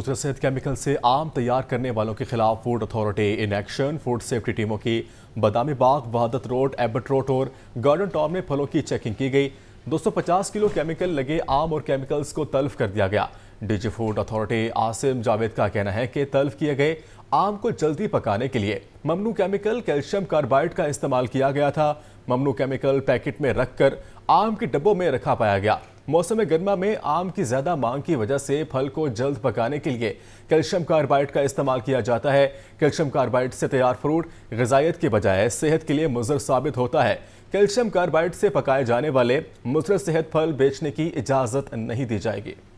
सेहत केमिकल से आम तैयार करने वालों के खिलाफ food authority in action food safety टीमों की Badami Bagh Wahdat road Abbott road और गार्डन टॉप में फलों की चेकिंग की गई 250 किलो केमिकल लगे आम और केमिकल्स को तल्फ कर दिया गया DG food authority Asim Javed का कहना है कि तल्फ किए गए आम को जल्दी पकाने के लिए ममनू केमिकल कैल्शियम कार्बाइड का इस्तेमाल किया गया था ममनू केमिकल पैकेट में रख कर आम के डब्बों में रखा पाया गया मौसम गर्मा में आम की ज़्यादा मांग की वजह से फल को जल्द पकाने के लिए कैल्शियम कार्बाइड का इस्तेमाल किया जाता है कैल्शियम कार्बाइड से तैयार फ्रूट गजायत के बजाय सेहत के लिए मुजर साबित होता है कैल्शियम कार्बाइड से पकाए जाने वाले मुजर सेहत फल बेचने की इजाज़त नहीं दी जाएगी